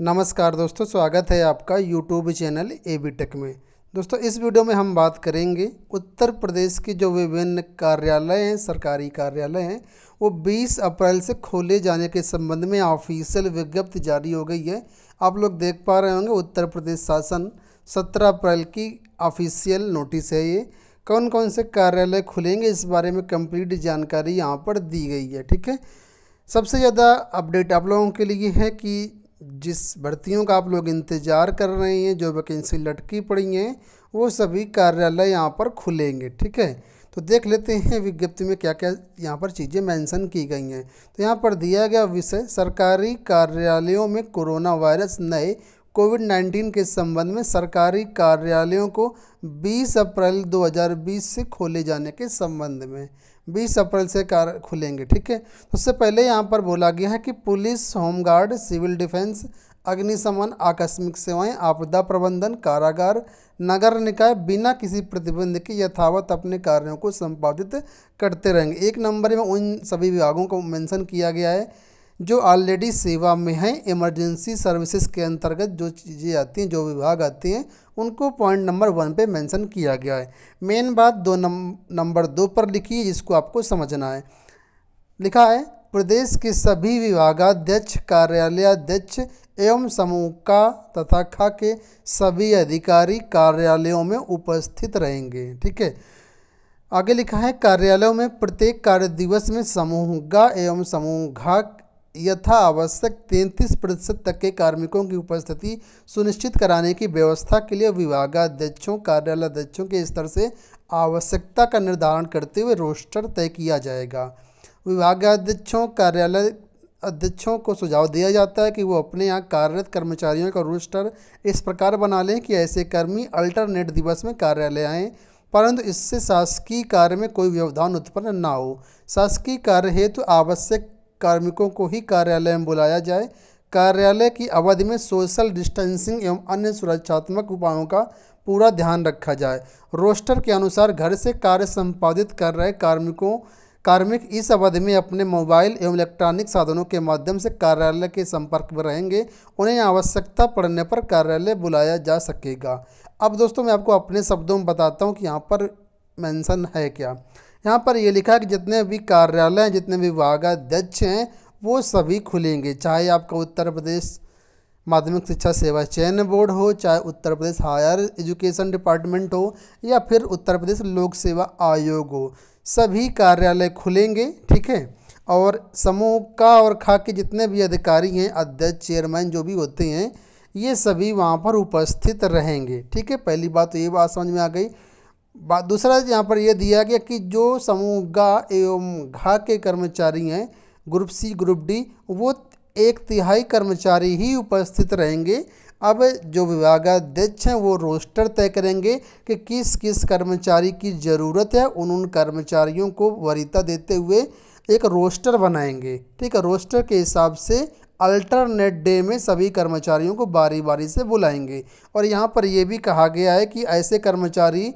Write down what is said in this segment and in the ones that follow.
नमस्कार दोस्तों स्वागत है आपका YouTube channel A B tech में दोस्तों इस वीडियो में हम बात करेंगे उत्तर प्रदेश के जो विभिन्न कार्यालय हैं सरकारी कार्यालय हैं वो 20 अप्रैल से खोले जाने के संबंध में ऑफिशियल विज्ञप्ति जारी हो गई है आप लोग देख पा रहे होंगे उत्तर प्रदेश शासन 17 अप्रैल की ऑफिशियल नोटिस है ये कौन कौन से कार्यालय खुलेंगे इस बारे में कंप्लीट जानकारी यहाँ पर दी गई है ठीक है सबसे ज़्यादा अपडेट आप लोगों के लिए है कि जिस भर्तियों का आप लोग इंतज़ार कर रहे हैं जो वैकेंसी लटकी पड़ी हैं वो सभी कार्यालय यहाँ पर खुलेंगे ठीक है तो देख लेते हैं विज्ञप्ति में क्या क्या यहाँ पर चीज़ें मेंशन की गई हैं तो यहाँ पर दिया गया विषय सरकारी कार्यालयों में कोरोना वायरस नए कोविड 19 के संबंध में सरकारी कार्यालयों को 20 अप्रैल 2020 से खोले जाने के संबंध में 20 अप्रैल से कार खुलेंगे ठीक है तो उससे पहले यहाँ पर बोला गया है कि पुलिस होमगार्ड सिविल डिफेंस अग्निशमन आकस्मिक सेवाएं आपदा प्रबंधन कारागार नगर निकाय बिना किसी प्रतिबंध के यथावत अपने कार्यों को संपादित करते रहेंगे एक नंबर में उन सभी विभागों को मेंशन किया गया है जो ऑलरेडी सेवा में हैं इमरजेंसी सर्विसेज के अंतर्गत जो चीज़ें आती हैं जो विभाग आते हैं उनको पॉइंट नंबर वन पे मेंशन किया गया है मेन बात दो नंबर दो पर लिखी है जिसको आपको समझना है लिखा है प्रदेश के सभी विभागाध्यक्ष कार्यालयाध्यक्ष एवं समूह का तथा खा के सभी अधिकारी कार्यालयों में उपस्थित रहेंगे ठीक है आगे लिखा है कार्यालयों में प्रत्येक कार्य दिवस में समूह घा एवं समूह घा यथा आवश्यक तैंतीस प्रतिशत तक के कार्मिकों की उपस्थिति सुनिश्चित कराने की व्यवस्था के लिए विभागाध्यक्षों कार्यालयाध्यक्षों के स्तर से आवश्यकता का निर्धारण करते हुए रोस्टर तय किया जाएगा विभागाध्यक्षों कार्यालय अध्यक्षों को सुझाव दिया जाता है कि वो अपने यहाँ कार्यरत कर्मचारियों का रोस्टर इस प्रकार बना लें कि ऐसे कर्मी अल्टरनेट दिवस में कार्यालय आएँ परंतु इससे शासकीय कार्य में कोई व्यवधान उत्पन्न ना हो शासकीय कार्य हेतु तो आवश्यक कार्मिकों को ही कार्यालय में बुलाया जाए कार्यालय की अवधि में सोशल डिस्टेंसिंग एवं अन्य सुरक्षात्मक उपायों का पूरा ध्यान रखा जाए रोस्टर के अनुसार घर से कार्य संपादित कर रहे कार्मिकों कार्मिक इस अवधि में अपने मोबाइल एवं इलेक्ट्रॉनिक साधनों के माध्यम से कार्यालय के संपर्क में रहेंगे उन्हें आवश्यकता पड़ने पर कार्यालय बुलाया जा सकेगा अब दोस्तों मैं आपको अपने शब्दों में बताता हूँ कि यहाँ पर मेंशन है क्या यहाँ पर ये लिखा है कि जितने भी कार्यालय हैं जितने विभागाध्यक्ष हैं वो सभी खुलेंगे चाहे आपका उत्तर प्रदेश माध्यमिक शिक्षा सेवा चयन बोर्ड हो चाहे Uttar Pradesh higher education department हो या फिर उत्तर प्रदेश लोक सेवा आयोग हो सभी कार्यालय खुलेंगे ठीक है और समूह का और खा के जितने भी अधिकारी हैं अध्यक्ष चेयरमैन जो भी होते हैं ये सभी वहाँ पर उपस्थित रहेंगे ठीक है पहली बात तो ये बात समझ में आ गई बात दूसरा यहाँ पर यह दिया गया कि जो समूह गा एवं घा के कर्मचारी हैं ग्रुप सी ग्रुप डी वो एक तिहाई कर्मचारी ही उपस्थित रहेंगे अब जो विभागाध्यक्ष हैं वो रोस्टर तय करेंगे कि किस किस कर्मचारी की ज़रूरत है उन उन कर्मचारियों को वरीता देते हुए एक रोस्टर बनाएंगे ठीक है रोस्टर के हिसाब से अल्टरनेट डे में सभी कर्मचारियों को बारी बारी से बुलाएंगे और यहाँ पर यह भी कहा गया है कि ऐसे कर्मचारी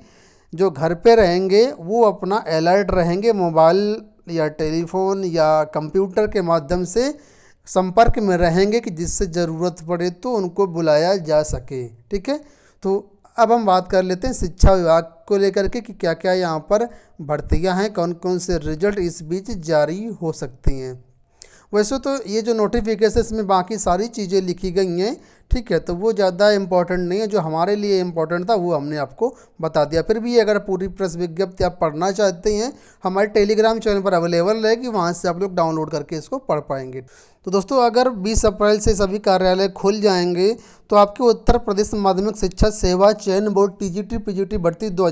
जो घर पे रहेंगे वो अपना अलर्ट रहेंगे मोबाइल या टेलीफोन या कंप्यूटर के माध्यम से संपर्क में रहेंगे कि जिससे ज़रूरत पड़े तो उनको बुलाया जा सके ठीक है तो अब हम बात कर लेते हैं शिक्षा विभाग को लेकर के कि क्या क्या यहाँ पर भर्तियाँ हैं कौन कौन से रिजल्ट इस बीच जारी हो सकती हैं वैसे तो ये जो नोटिफिकेशन में बाकी सारी चीज़ें लिखी गई हैं ठीक है तो वो ज़्यादा इम्पॉर्टेंट नहीं है जो हमारे लिए इम्पॉर्टेंट था वो हमने आपको बता दिया फिर भी अगर पूरी प्रेस विज्ञप्ति आप पढ़ना चाहते हैं हमारे टेलीग्राम चैनल पर अवेलेबल रहेगी वहाँ से आप लोग डाउनलोड करके इसको पढ़ पाएंगे तो दोस्तों अगर 20 अप्रैल से सभी कार्यालय खुल जाएंगे तो आपके उत्तर प्रदेश माध्यमिक शिक्षा सेवा चयन बोर्ड जी टी भर्ती दो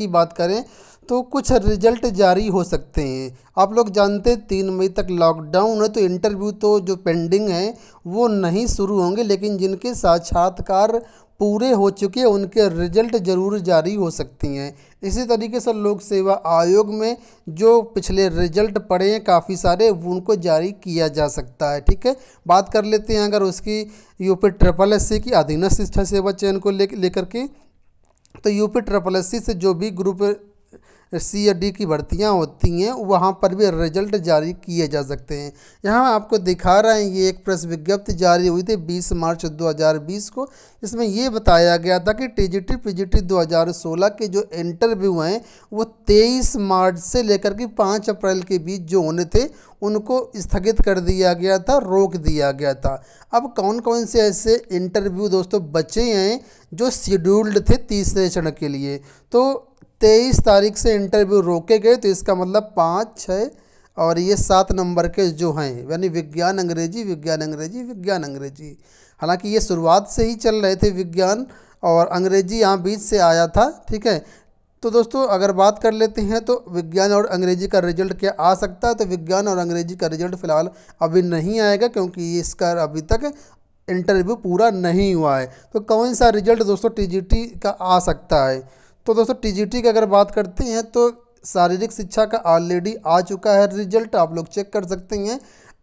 की बात करें तो कुछ रिजल्ट जारी हो सकते हैं आप लोग जानते हैं तीन मई तक लॉकडाउन है तो इंटरव्यू तो जो पेंडिंग है वो नहीं शुरू होंगे लेकिन जिनके साक्षात्कार पूरे हो चुके हैं उनके रिजल्ट ज़रूर जारी हो सकती हैं इसी तरीके से लोक सेवा आयोग में जो पिछले रिजल्ट पड़े हैं काफ़ी सारे उनको जारी किया जा सकता है ठीक है बात कर लेते हैं अगर उसकी यूपी ट्रिपल एस सी की अधीनस्थ शिक्षा सेवा चयन को ले लेकर के तो यूपी ट्रिपल एस सी से जो भी ग्रुप सी या डी की भर्तियाँ होती हैं वहाँ पर भी रिजल्ट जारी किए जा सकते हैं यहाँ आपको दिखा रहे हैं ये एक प्रेस विज्ञप्ति जारी हुई थी 20 मार्च 2020 को इसमें ये बताया गया था कि टी जी टी के जो इंटरव्यू हैं वो 23 मार्च से लेकर के 5 अप्रैल के बीच जो होने थे उनको स्थगित कर दिया गया था रोक दिया गया था अब कौन कौन से ऐसे इंटरव्यू दोस्तों बचे हैं जो शेड्यूल्ड थे तीसरे चरण के लिए तो तेईस तारीख से इंटरव्यू रोके गए तो इसका मतलब पाँच छः और ये सात नंबर के जो हैं यानी विज्ञान अंग्रेजी विज्ञान अंग्रेजी विज्ञान अंग्रेजी हालांकि ये शुरुआत से ही चल रहे थे विज्ञान और अंग्रेजी यहाँ बीच से आया था ठीक है तो दोस्तों अगर बात कर लेते हैं तो विज्ञान और अंग्रेजी का रिजल्ट क्या आ सकता है तो विज्ञान और अंग्रेजी का रिजल्ट फिलहाल अभी नहीं आएगा क्योंकि इसका अभी तक इंटरव्यू पूरा नहीं हुआ है तो कौन सा रिजल्ट दोस्तों टी का आ सकता है तो दोस्तों टी की अगर बात करते हैं तो शारीरिक शिक्षा का ऑलरेडी आ चुका है रिजल्ट आप लोग चेक कर सकते हैं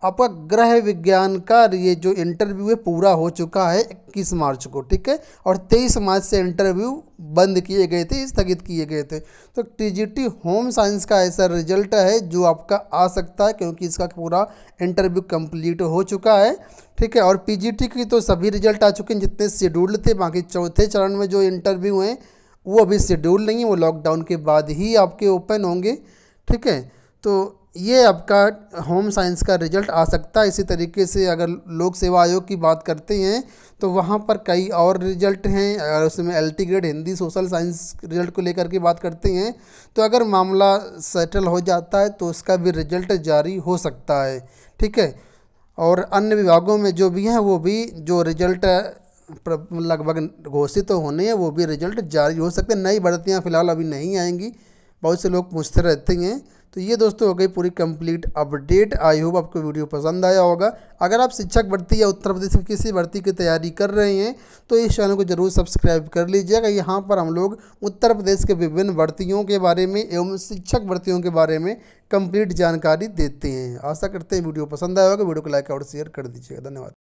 आपका ग्रह विज्ञान का ये जो इंटरव्यू है पूरा हो चुका है इक्कीस मार्च को ठीक है और तेईस मार्च से इंटरव्यू बंद किए गए थे स्थगित किए गए थे तो टीजीटी होम साइंस का ऐसा रिजल्ट है जो आपका आ सकता है क्योंकि इसका पूरा इंटरव्यू कंप्लीट हो चुका है ठीक है और पीजीटी की तो सभी रिजल्ट आ चुके हैं जितने शेड्यूल्ड थे बाकी चौथे चरण में जो इंटरव्यू हैं वो अभी शेड्यूल नहीं है वो लॉकडाउन के बाद ही आपके ओपन होंगे ठीक है तो ये आपका होम साइंस का रिजल्ट आ सकता है इसी तरीके से अगर लोक सेवा आयोग की बात करते हैं तो वहाँ पर कई और रिजल्ट हैं अगर उसमें L T grade Hindi social science result को लेकर के बात करते हैं तो अगर मामला सेटल हो जाता है तो उसका भी रिजल्ट जारी हो सकता है ठीक है और अन्य विभागों में जो भी हैं वो भी जो रिजल्ट लगभग घोषित तो होने हैं वो भी रिजल्ट जारी हो सकते हैं नई भर्तियाँ फ़िलहाल अभी नहीं आएंगी बहुत से लोग पूछते रहते हैं तो ये दोस्तों हो गई पूरी कंप्लीट अपडेट आई होप आपको वीडियो पसंद आया होगा अगर आप शिक्षक भर्ती या उत्तर प्रदेश की किसी भर्ती की तैयारी कर रहे हैं तो इस चैनल को जरूर सब्सक्राइब कर लीजिएगा यहाँ पर हम लोग उत्तर प्रदेश के विभिन्न भर्तियों के बारे में एवं शिक्षक भर्तियों के बारे में कम्प्लीट जानकारी देते हैं आशा करते हैं वीडियो पसंद आया होगा वीडियो को लाइक और शेयर कर दीजिएगा धन्यवाद